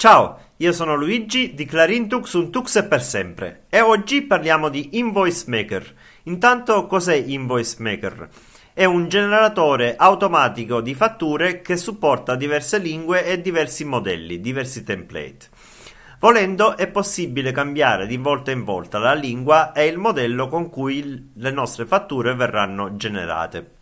Ciao, io sono Luigi di Clarintux un Tux e per sempre e oggi parliamo di Invoice Maker. Intanto cos'è Invoice Maker? È un generatore automatico di fatture che supporta diverse lingue e diversi modelli, diversi template. Volendo è possibile cambiare di volta in volta la lingua e il modello con cui le nostre fatture verranno generate.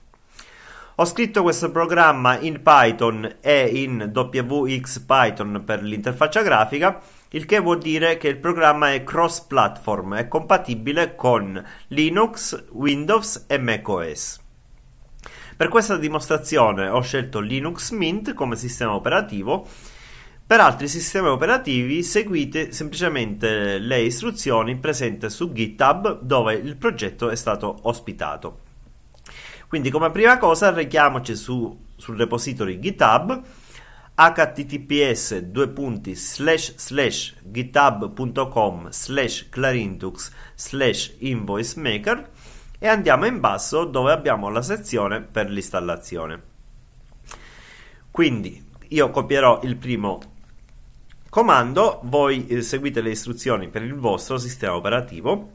Ho scritto questo programma in Python e in WX Python per l'interfaccia grafica, il che vuol dire che il programma è cross-platform, è compatibile con Linux, Windows e macOS. Per questa dimostrazione ho scelto Linux Mint come sistema operativo. Per altri sistemi operativi seguite semplicemente le istruzioni presenti su GitHub dove il progetto è stato ospitato. Quindi come prima cosa rechiamoci su, sul repository GitHub https due punti slash slash github.com slash clarintux slash invoicemaker e andiamo in basso dove abbiamo la sezione per l'installazione. Quindi io copierò il primo comando, voi eh, seguite le istruzioni per il vostro sistema operativo.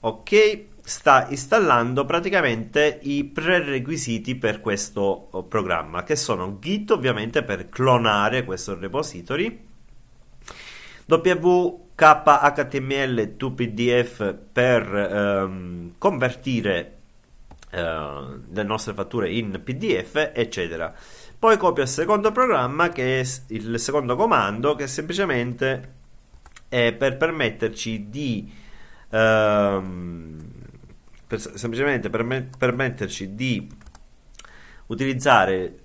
Ok, sta installando praticamente i prerequisiti per questo oh, programma, che sono Git ovviamente per clonare questo repository, WKHTML to PDF per ehm, convertire Uh, le nostre fatture in PDF, eccetera. Poi copio il secondo programma che è il secondo comando che semplicemente è per permetterci di uh, per, semplicemente per permetterci di utilizzare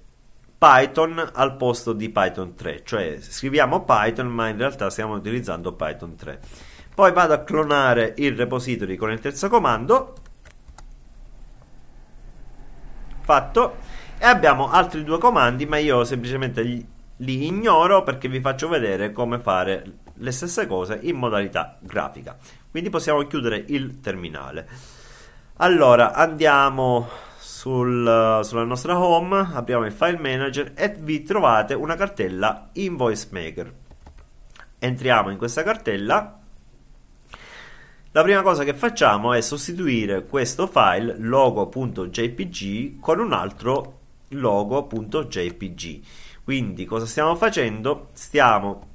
Python al posto di Python 3, cioè scriviamo Python ma in realtà stiamo utilizzando Python 3. Poi vado a clonare il repository con il terzo comando, fatto, e abbiamo altri due comandi ma io semplicemente li ignoro perché vi faccio vedere come fare le stesse cose in modalità grafica. Quindi possiamo chiudere il terminale. Allora, andiamo sul, sulla nostra home, apriamo il file manager e vi trovate una cartella invoice maker. Entriamo in questa cartella. La prima cosa che facciamo è sostituire questo file logo.jpg con un altro logo.jpg. Quindi cosa stiamo facendo? Stiamo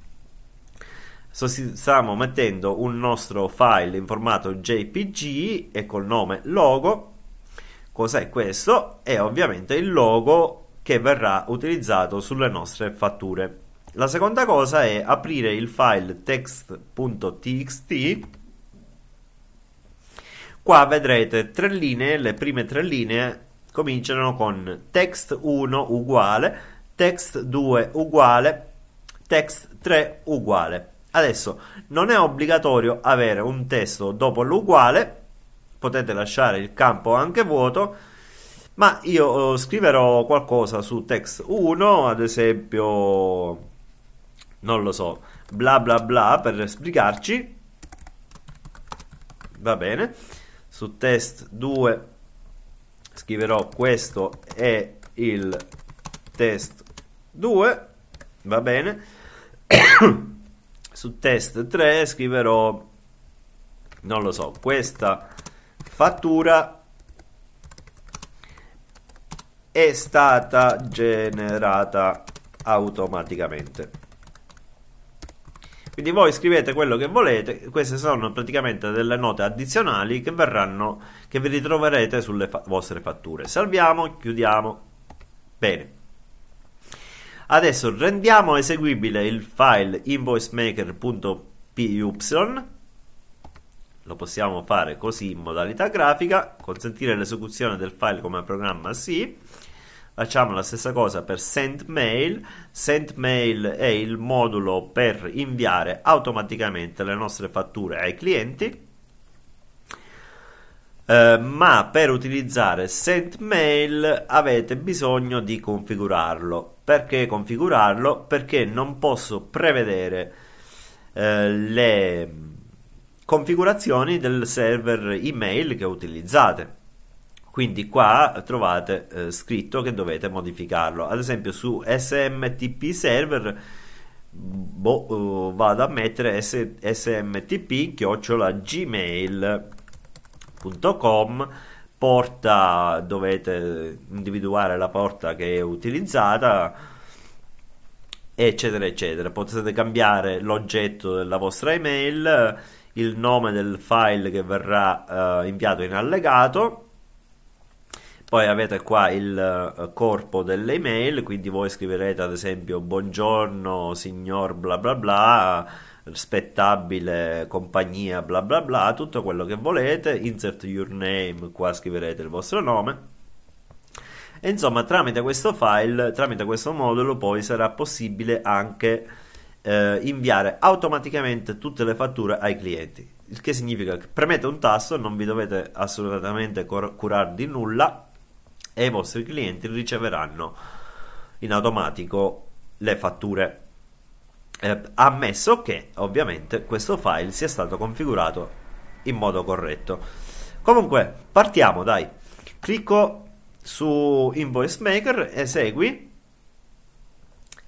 stiamo mettendo un nostro file in formato JPG e col nome logo. Cos'è questo? È ovviamente il logo che verrà utilizzato sulle nostre fatture. La seconda cosa è aprire il file text.txt. Qua vedrete tre linee, le prime tre linee cominciano con text 1 uguale, text 2 uguale, text 3 uguale. Adesso non è obbligatorio avere un testo dopo l'uguale, potete lasciare il campo anche vuoto, ma io eh, scriverò qualcosa su text 1, ad esempio, non lo so, bla bla bla per spiegarci, va bene, su test 2 scriverò questo è il test 2, va bene. su test 3 scriverò, non lo so, questa fattura è stata generata automaticamente. Quindi voi scrivete quello che volete, queste sono praticamente delle note addizionali che verranno, che vi ritroverete sulle fa vostre fatture. Salviamo, chiudiamo. Bene. Adesso rendiamo eseguibile il file invoicemaker.py lo possiamo fare così in modalità grafica, consentire l'esecuzione del file come programma sì. Facciamo la stessa cosa per mail. SendMail. mail è il modulo per inviare automaticamente le nostre fatture ai clienti. Eh, ma per utilizzare SendMail avete bisogno di configurarlo. Perché configurarlo? Perché non posso prevedere eh, le configurazioni del server email che utilizzate. Quindi qua trovate eh, scritto che dovete modificarlo. Ad esempio su SMTP server boh, eh, vado a mettere smtp-gmail porta dovete individuare la porta che è utilizzata eccetera eccetera potete cambiare l'oggetto della vostra email il nome del file che verrà eh, inviato in allegato poi avete qua il uh, corpo dell'email, quindi voi scriverete ad esempio buongiorno signor bla bla bla, spettabile compagnia bla bla bla, tutto quello che volete, insert your name, qua scriverete il vostro nome. E insomma, tramite questo file, tramite questo modulo, poi sarà possibile anche eh, inviare automaticamente tutte le fatture ai clienti. Il che significa che premete un tasto, non vi dovete assolutamente curare di nulla, e i vostri clienti riceveranno in automatico le fatture. Eh, ammesso che ovviamente questo file sia stato configurato in modo corretto. Comunque, partiamo dai. Clicco su Invoice Maker, esegui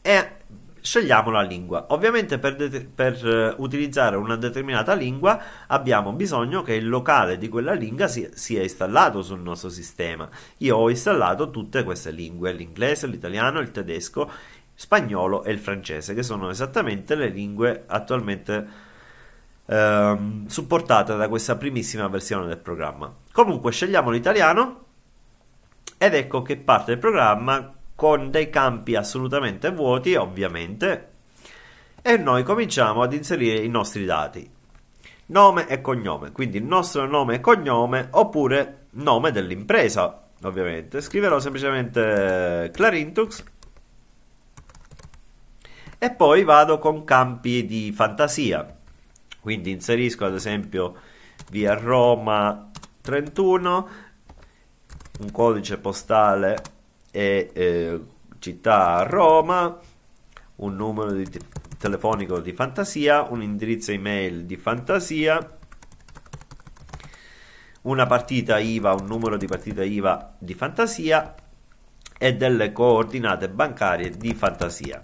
e scegliamo la lingua. Ovviamente per, det- per eh, utilizzare una determinata lingua abbiamo bisogno che il locale di quella lingua si- sia installato sul nostro sistema. Io ho installato tutte queste lingue, l'inglese, l'italiano, il tedesco, spagnolo e il francese, che sono esattamente le lingue attualmente ehm, supportate da questa primissima versione del programma. Comunque scegliamo l'italiano ed ecco che parte il programma con dei campi assolutamente vuoti, ovviamente, e noi cominciamo ad inserire i nostri dati. Nome e cognome, quindi il nostro nome e cognome oppure nome dell'impresa, ovviamente. Scriverò semplicemente eh, Clarintux e poi vado con campi di fantasia. Quindi inserisco ad esempio via Roma 31, un codice postale e eh, città Roma, un numero di te- telefonico di fantasia, un indirizzo email di fantasia, una partita IVA, un numero di partita IVA di fantasia e delle coordinate bancarie di fantasia.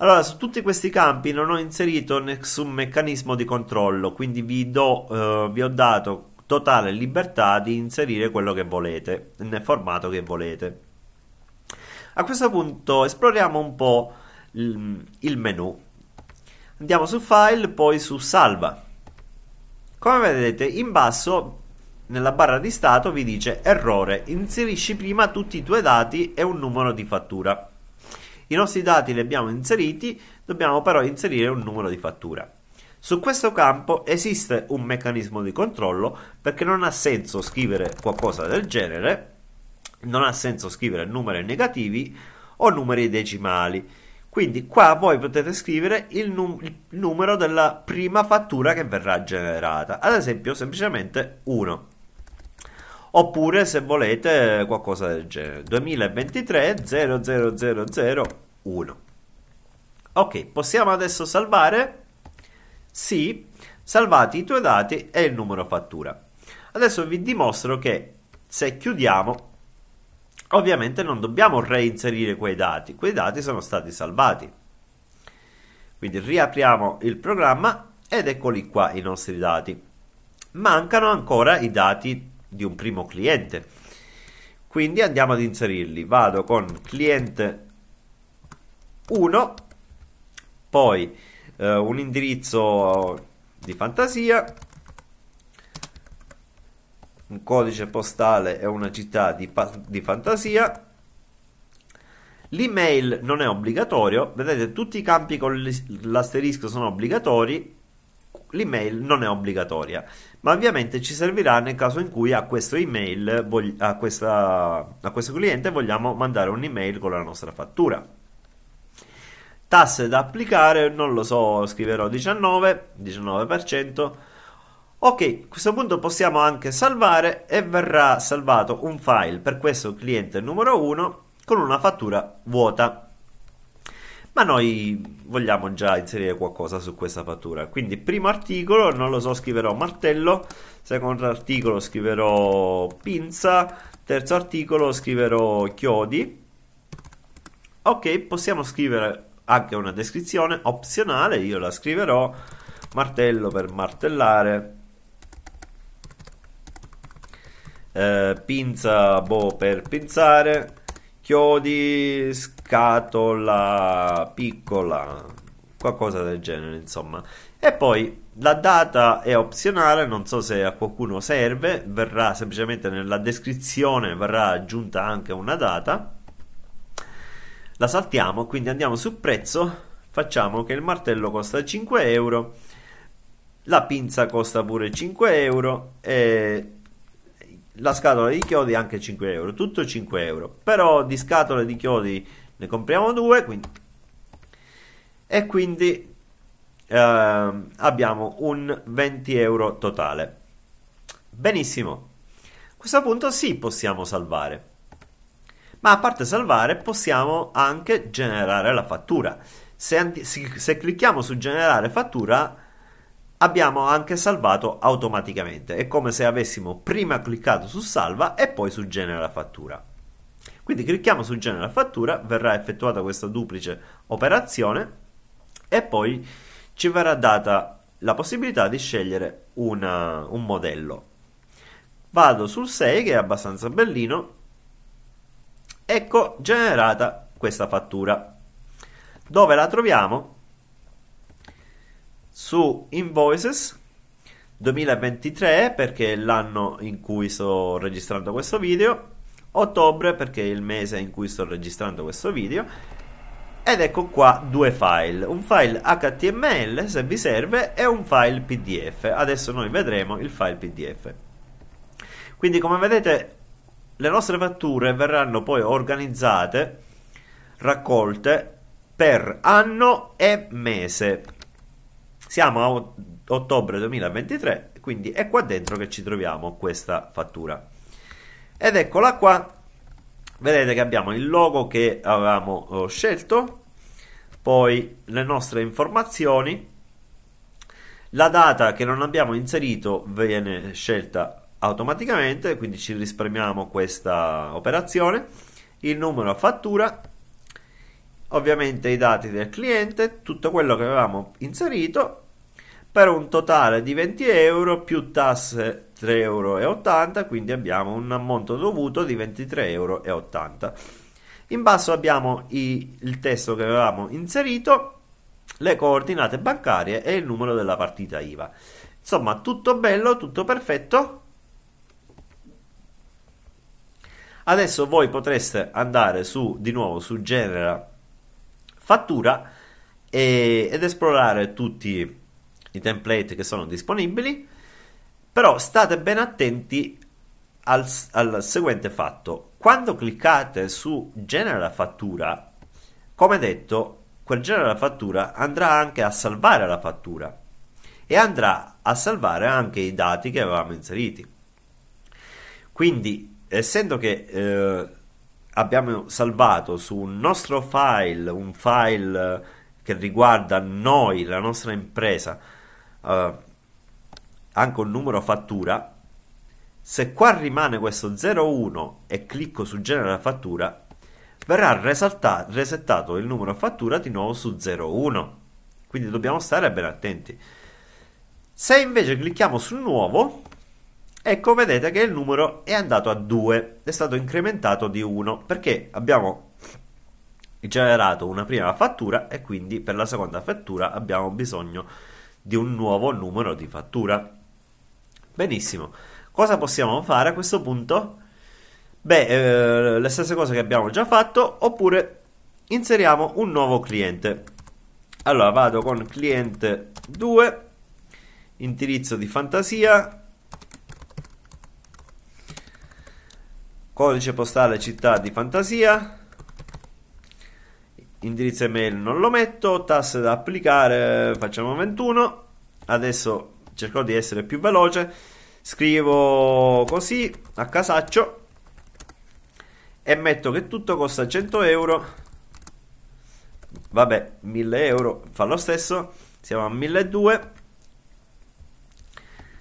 Allora, su tutti questi campi non ho inserito nessun meccanismo di controllo, quindi vi, do, eh, vi ho dato totale libertà di inserire quello che volete, nel formato che volete. A questo punto esploriamo un po' il menu. Andiamo su File, poi su Salva. Come vedete in basso nella barra di stato vi dice errore, inserisci prima tutti i tuoi dati e un numero di fattura. I nostri dati li abbiamo inseriti, dobbiamo però inserire un numero di fattura. Su questo campo esiste un meccanismo di controllo perché non ha senso scrivere qualcosa del genere non ha senso scrivere numeri negativi o numeri decimali. Quindi qua voi potete scrivere il, num- il, numero della prima fattura che verrà generata, ad esempio semplicemente 1. Oppure se volete qualcosa del genere, 2023 00001. Ok, possiamo adesso salvare? Sì, salvati i tuoi dati e il numero fattura. Adesso vi dimostro che se chiudiamo Ovviamente non dobbiamo reinserire quei dati, quei dati sono stati salvati. Quindi riapriamo il programma ed eccoli qua i nostri dati. Mancano ancora i dati di un primo cliente. Quindi andiamo ad inserirli. Vado con cliente 1, poi eh, un indirizzo di fantasia un codice postale e una città di, di fantasia. L'email non è obbligatorio, vedete tutti i campi con l'asterisco sono obbligatori, l'email non è obbligatoria, ma ovviamente ci servirà nel caso in cui a questo email, a, questa, a questo cliente vogliamo mandare un'email con la nostra fattura. Tasse da applicare, non lo so, scriverò 19, 19%, Ok, a questo punto possiamo anche salvare e verrà salvato un file per questo cliente numero 1 con una fattura vuota. Ma noi vogliamo già inserire qualcosa su questa fattura. Quindi primo articolo, non lo so, scriverò martello, secondo articolo scriverò pinza, terzo articolo scriverò chiodi. Ok, possiamo scrivere anche una descrizione opzionale, io la scriverò martello per martellare Eh, pinza boh per pinzare, chiodi, scatola piccola, qualcosa del genere insomma. E poi la data è opzionale, non so se a qualcuno serve, verrà semplicemente nella descrizione, verrà aggiunta anche una data. La saltiamo, quindi andiamo su prezzo, facciamo che il martello costa 5 euro, la pinza costa pure 5 euro e la scatola di chiodi anche 5 euro, tutto 5 euro, però di scatole di chiodi ne compriamo due, quindi... e quindi eh, abbiamo un 20 euro totale. Benissimo, a questo punto sì possiamo salvare, ma a parte salvare possiamo anche generare la fattura. Se, se clicchiamo su generare fattura abbiamo anche salvato automaticamente. È come se avessimo prima cliccato su salva e poi su genera fattura. Quindi clicchiamo su genera fattura, verrà effettuata questa duplice operazione e poi ci verrà data la possibilità di scegliere una, un modello. Vado sul 6 che è abbastanza bellino. Ecco generata questa fattura. Dove la troviamo? su Invoices 2023 perché è l'anno in cui sto registrando questo video, ottobre perché è il mese in cui sto registrando questo video ed ecco qua due file, un file HTML se vi serve e un file PDF. Adesso noi vedremo il file PDF. Quindi come vedete le nostre fatture verranno poi organizzate, raccolte per anno e mese siamo a ottobre 2023, quindi è qua dentro che ci troviamo questa fattura. Ed eccola qua, vedete che abbiamo il logo che avevamo eh, scelto, poi le nostre informazioni, la data che non abbiamo inserito viene scelta automaticamente, quindi ci risparmiamo questa operazione, il numero a fattura ovviamente i dati del cliente, tutto quello che avevamo inserito per un totale di 20 euro più tasse 3,80 euro, quindi abbiamo un ammonto dovuto di 23,80 euro. In basso abbiamo i, il testo che avevamo inserito, le coordinate bancarie e il numero della partita IVA. Insomma, tutto bello, tutto perfetto. Adesso voi potreste andare su di nuovo su genera fattura e, ed esplorare tutti i template che sono disponibili. Però state ben attenti al, al seguente fatto. Quando cliccate su genera fattura, come detto, quel genera fattura andrà anche a salvare la fattura e andrà a salvare anche i dati che avevamo inseriti. Quindi, essendo che eh, abbiamo salvato su un nostro file, un file eh, che riguarda noi, la nostra impresa, eh, anche un numero fattura, se qua rimane questo 01 e clicco su genera fattura, verrà resettato il numero fattura di nuovo su 01. Quindi dobbiamo stare ben attenti. Se invece clicchiamo su nuovo, Ecco, vedete che il numero è andato a 2, è stato incrementato di 1 perché abbiamo generato una prima fattura e quindi per la seconda fattura abbiamo bisogno di un nuovo numero di fattura. Benissimo, cosa possiamo fare a questo punto? Beh, eh, le stesse cose che abbiamo già fatto oppure inseriamo un nuovo cliente. Allora vado con cliente 2, indirizzo di fantasia, codice postale città di fantasia indirizzo email non lo metto tasse da applicare facciamo 21 adesso cerco di essere più veloce scrivo così a casaccio e metto che tutto costa 100 euro vabbè 1000 euro fa lo stesso siamo a 1200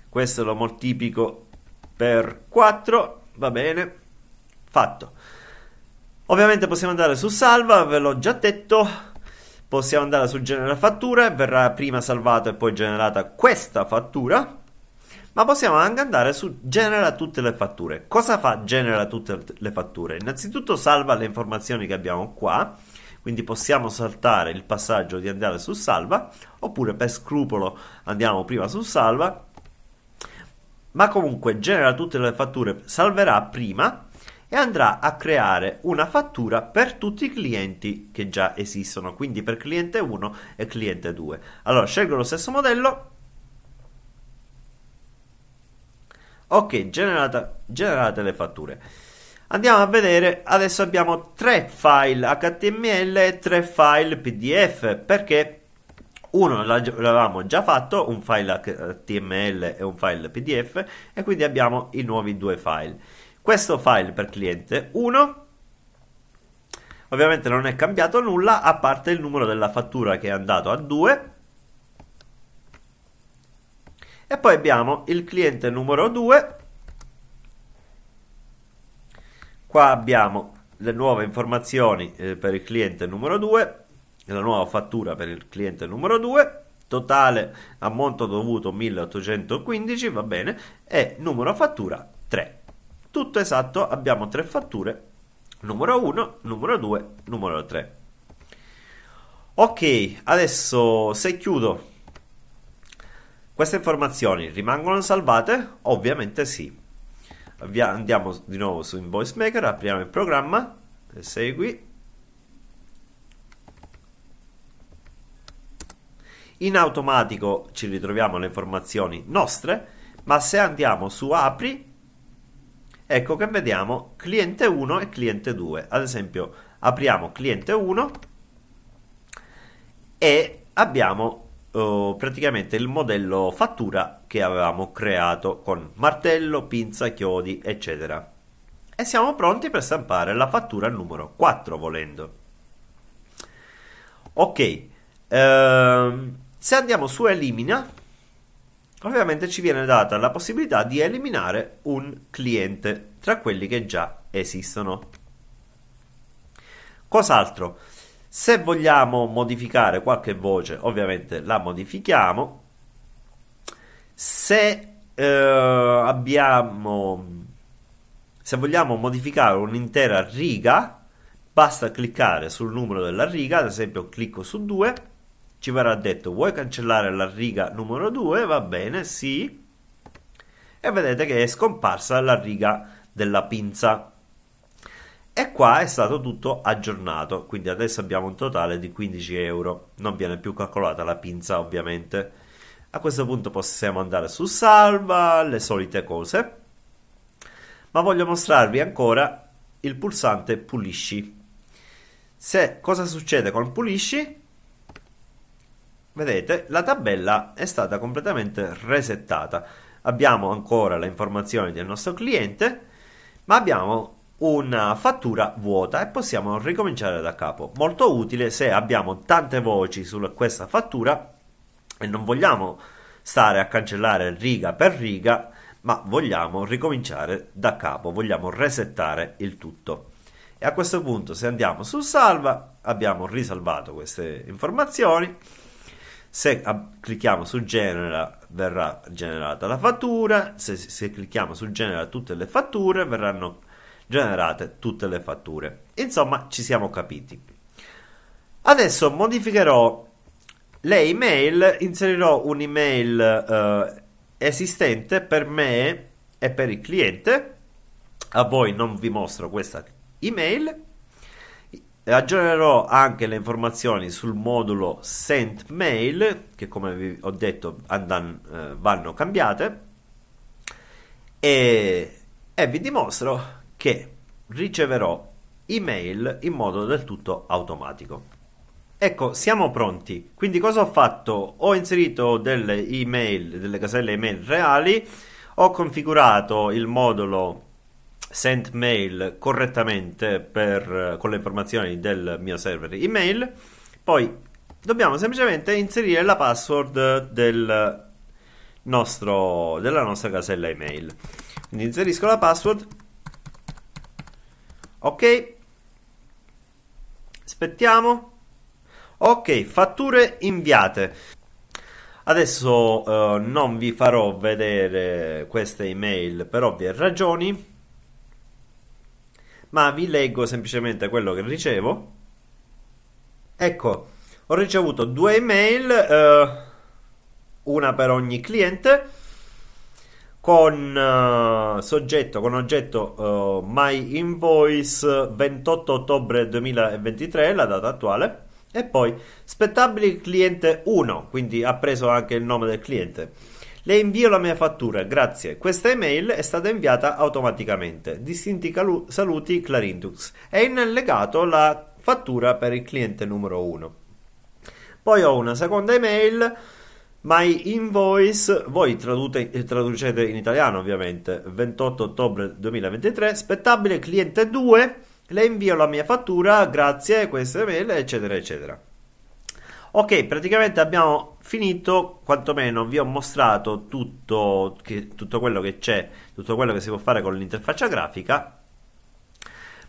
questo lo moltiplico per 4 va bene fatto. Ovviamente possiamo andare su salva, ve l'ho già detto, possiamo andare su genera fatture, verrà prima salvata e poi generata questa fattura, ma possiamo anche andare su genera tutte le fatture. Cosa fa genera tutte le fatture? Innanzitutto salva le informazioni che abbiamo qua, quindi possiamo saltare il passaggio di andare su salva, oppure per scrupolo andiamo prima su salva, ma comunque genera tutte le fatture, salverà prima e andrà a creare una fattura per tutti i clienti che già esistono, quindi per cliente 1 e cliente 2. Allora scelgo lo stesso modello. Ok, generata, generate le fatture. Andiamo a vedere, adesso abbiamo tre file HTML e tre file PDF perché uno l'avevamo già fatto, un file HTML e un file PDF e quindi abbiamo i nuovi due file questo file per cliente 1 ovviamente non è cambiato nulla a parte il numero della fattura che è andato a 2 e poi abbiamo il cliente numero 2 qua abbiamo le nuove informazioni eh, per il cliente numero 2 la nuova fattura per il cliente numero 2 totale ammonto dovuto 1815 va bene e numero fattura 3 tutto esatto, abbiamo tre fatture, numero 1, numero 2, numero 3. Ok, adesso se chiudo queste informazioni rimangono salvate? Ovviamente sì. Andiamo di nuovo su Invoice Maker, apriamo il programma, esegui. In automatico ci ritroviamo le informazioni nostre, ma se andiamo su apri ecco che vediamo cliente 1 e cliente 2. Ad esempio apriamo cliente 1 e abbiamo eh, praticamente il modello fattura che avevamo creato con martello, pinza, chiodi, eccetera. E siamo pronti per stampare la fattura numero 4 volendo. Ok, eh, se andiamo su elimina ovviamente ci viene data la possibilità di eliminare un cliente tra quelli che già esistono. Cos'altro? Se vogliamo modificare qualche voce, ovviamente la modifichiamo. Se eh, abbiamo se vogliamo modificare un'intera riga, basta cliccare sul numero della riga, ad esempio clicco su 2 ci verrà detto vuoi cancellare la riga numero 2? Va bene, sì. E vedete che è scomparsa la riga della pinza. E qua è stato tutto aggiornato, quindi adesso abbiamo un totale di 15 euro. Non viene più calcolata la pinza ovviamente. A questo punto possiamo andare su salva, le solite cose. Ma voglio mostrarvi ancora il pulsante pulisci. Se cosa succede con pulisci? Vedete, la tabella è stata completamente resettata. Abbiamo ancora le informazioni del nostro cliente, ma abbiamo una fattura vuota e possiamo ricominciare da capo. Molto utile se abbiamo tante voci su questa fattura e non vogliamo stare a cancellare riga per riga, ma vogliamo ricominciare da capo, vogliamo resettare il tutto. E a questo punto se andiamo su salva, abbiamo risalvato queste informazioni se a, clicchiamo su genera verrà generata la fattura, se, se clicchiamo su genera tutte le fatture verranno generate tutte le fatture. Insomma, ci siamo capiti. Adesso modificherò le email, inserirò un'email eh, esistente per me e per il cliente. A voi non vi mostro questa email aggiornerò anche le informazioni sul modulo Sent Mail che come vi ho detto andan, eh, vanno cambiate e, e vi dimostro che riceverò email in modo del tutto automatico. Ecco, siamo pronti. Quindi cosa ho fatto? Ho inserito delle email, delle caselle email reali, ho configurato il modulo sent mail correttamente per, con le informazioni del mio server email. Poi dobbiamo semplicemente inserire la password del nostro, della nostra casella email. Quindi inserisco la password. Ok. Aspettiamo. Ok, fatture inviate. Adesso eh, non vi farò vedere queste email per ovvie ragioni ma vi leggo semplicemente quello che ricevo. Ecco, ho ricevuto due email, eh, una per ogni cliente, con eh, soggetto, con oggetto eh, My Invoice 28 ottobre 2023, la data attuale, e poi spettabili cliente 1, quindi ha preso anche il nome del cliente. Le invio la mia fattura, grazie. Questa email è stata inviata automaticamente. Distinti calu- saluti Clarindux. E in legato la fattura per il cliente numero 1. Poi ho una seconda email. My Invoice, voi tradute, traducete in italiano ovviamente, 28 ottobre 2023, spettabile cliente 2, le invio la mia fattura, grazie, questa email, eccetera, eccetera. Ok, praticamente abbiamo finito, quantomeno vi ho mostrato tutto, che, tutto quello che c'è, tutto quello che si può fare con l'interfaccia grafica,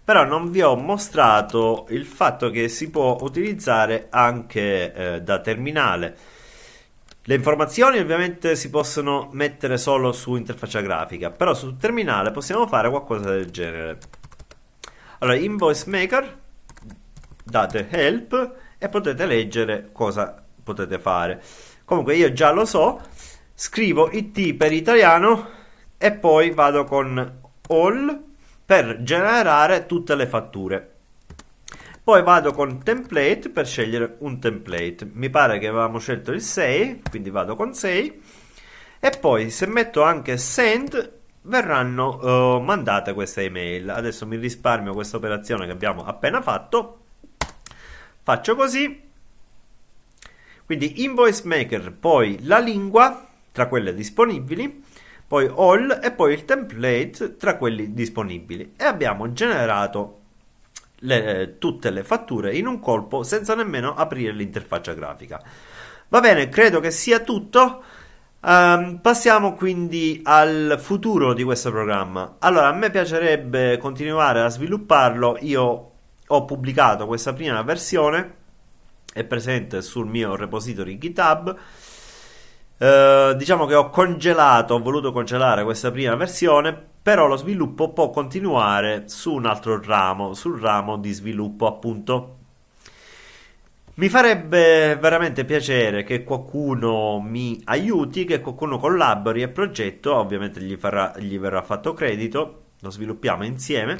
però non vi ho mostrato il fatto che si può utilizzare anche eh, da terminale. Le informazioni ovviamente si possono mettere solo su interfaccia grafica, però su terminale possiamo fare qualcosa del genere. Allora, invoice maker, date help e potete leggere cosa potete fare. Comunque io già lo so, scrivo IT per italiano e poi vado con all per generare tutte le fatture. Poi vado con template per scegliere un template. Mi pare che avevamo scelto il 6, quindi vado con 6. E poi se metto anche send verranno uh, mandate queste email. Adesso mi risparmio questa operazione che abbiamo appena fatto. Faccio così quindi invoice maker, poi la lingua tra quelle disponibili, poi all e poi il template tra quelli disponibili e abbiamo generato le, eh, tutte le fatture in un colpo senza nemmeno aprire l'interfaccia grafica. Va bene, credo che sia tutto. Um, passiamo quindi al futuro di questo programma. Allora, a me piacerebbe continuare a svilupparlo. Io ho pubblicato questa prima versione è presente sul mio repository GitHub. Eh, diciamo che ho congelato, ho voluto congelare questa prima versione, però lo sviluppo può continuare su un altro ramo, sul ramo di sviluppo appunto. Mi farebbe veramente piacere che qualcuno mi aiuti, che qualcuno collabori al progetto, ovviamente gli, farà, gli verrà fatto credito, lo sviluppiamo insieme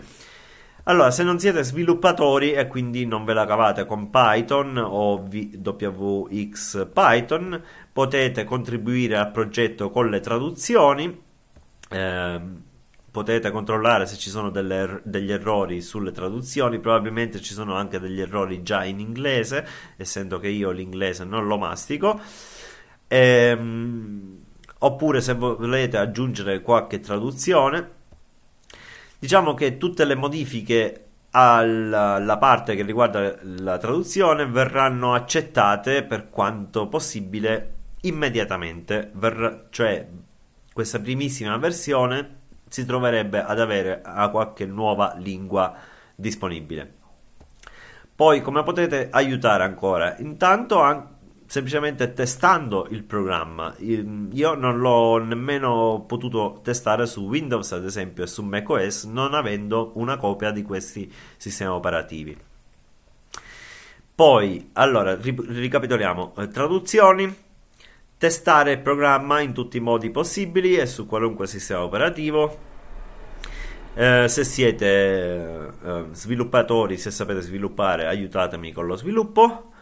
allora, se non siete sviluppatori e quindi non ve la cavate con Python o VWX Python, potete contribuire al progetto con le traduzioni. Eh, potete controllare se ci sono delle, er-, degli errori sulle traduzioni, probabilmente ci sono anche degli errori già in inglese, essendo che io l'inglese non lo mastico. Eh, oppure se volete aggiungere qualche traduzione Diciamo che tutte le modifiche alla parte che riguarda la traduzione verranno accettate per quanto possibile immediatamente, Ver- cioè questa primissima versione si troverebbe ad avere a qualche nuova lingua disponibile. Poi come potete aiutare ancora? Intanto an- semplicemente testando il programma. Ehm, io non l'ho nemmeno potuto testare su Windows, ad esempio, e su macOS, non avendo una copia di questi sistemi operativi. Poi, allora, ricapitoliamo, eh, traduzioni, testare il programma in tutti i modi possibili e su qualunque sistema operativo, eh, se siete eh, sviluppatori, se sapete sviluppare, aiutatemi con lo sviluppo.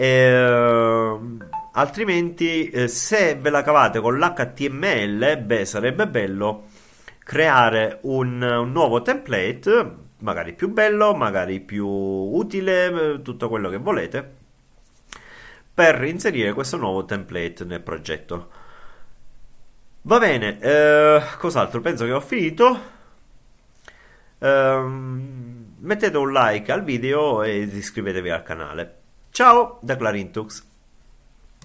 Ehm, altrimenti, eh, se ve la cavate con l'HTML, beh, sarebbe bello creare un, un nuovo template, magari più bello, magari più utile, eh, tutto quello che volete, per inserire questo nuovo template nel progetto. Va bene, eh, cos'altro? Penso che ho finito. Eh, mettete un like al video e iscrivetevi al canale. Ciao da Clarintux.